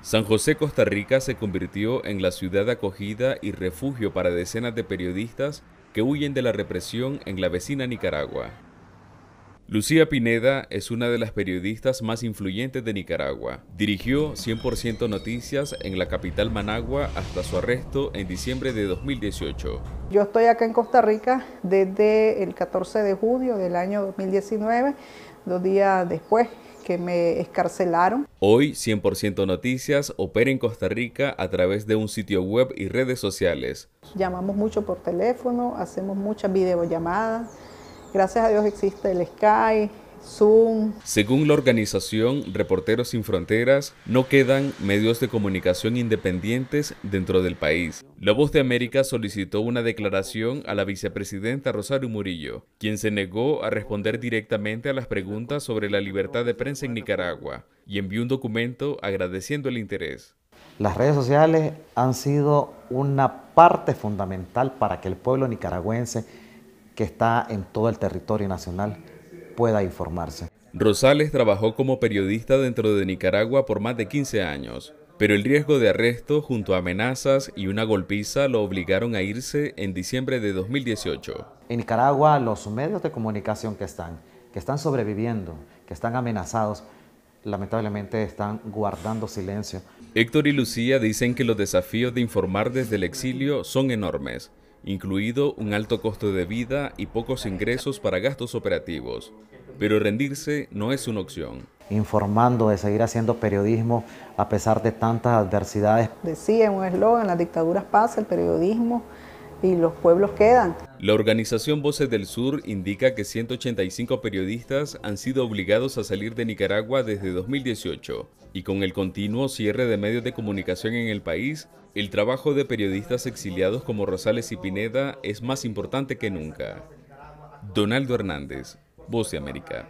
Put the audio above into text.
San José, Costa Rica se convirtió en la ciudad acogida y refugio para decenas de periodistas que huyen de la represión en la vecina Nicaragua. Lucía Pineda es una de las periodistas más influyentes de Nicaragua. Dirigió 100% Noticias en la capital Managua hasta su arresto en diciembre de 2018. Yo estoy acá en Costa Rica desde el 14 de junio del año 2019, dos días después que me escarcelaron. Hoy 100% Noticias opera en Costa Rica a través de un sitio web y redes sociales. Llamamos mucho por teléfono, hacemos muchas videollamadas. Gracias a Dios existe el Skype según la organización Reporteros Sin Fronteras, no quedan medios de comunicación independientes dentro del país. La Voz de América solicitó una declaración a la vicepresidenta Rosario Murillo, quien se negó a responder directamente a las preguntas sobre la libertad de prensa en Nicaragua y envió un documento agradeciendo el interés. Las redes sociales han sido una parte fundamental para que el pueblo nicaragüense que está en todo el territorio nacional pueda informarse. Rosales trabajó como periodista dentro de Nicaragua por más de 15 años, pero el riesgo de arresto junto a amenazas y una golpiza lo obligaron a irse en diciembre de 2018. En Nicaragua los medios de comunicación que están, que están sobreviviendo, que están amenazados, lamentablemente están guardando silencio. Héctor y Lucía dicen que los desafíos de informar desde el exilio son enormes incluido un alto costo de vida y pocos ingresos para gastos operativos. Pero rendirse no es una opción. Informando, de seguir haciendo periodismo a pesar de tantas adversidades. Decía en un eslogan, las dictaduras pasan, el periodismo y los pueblos quedan. La organización Voces del Sur indica que 185 periodistas han sido obligados a salir de Nicaragua desde 2018 y con el continuo cierre de medios de comunicación en el país, el trabajo de periodistas exiliados como Rosales y Pineda es más importante que nunca. Donaldo Hernández, Voz América.